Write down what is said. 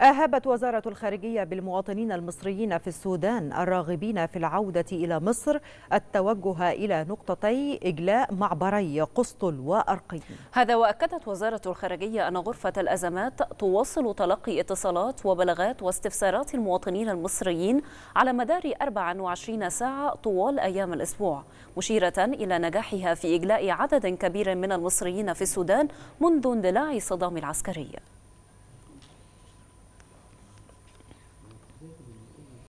أهابت وزارة الخارجية بالمواطنين المصريين في السودان الراغبين في العودة إلى مصر التوجه إلى نقطتي إجلاء معبري قسطل وأرقي هذا وأكدت وزارة الخارجية أن غرفة الأزمات تواصل تلقي اتصالات وبلاغات واستفسارات المواطنين المصريين على مدار 24 ساعة طوال أيام الأسبوع مشيرة إلى نجاحها في إجلاء عدد كبير من المصريين في السودان منذ اندلاع صدام العسكري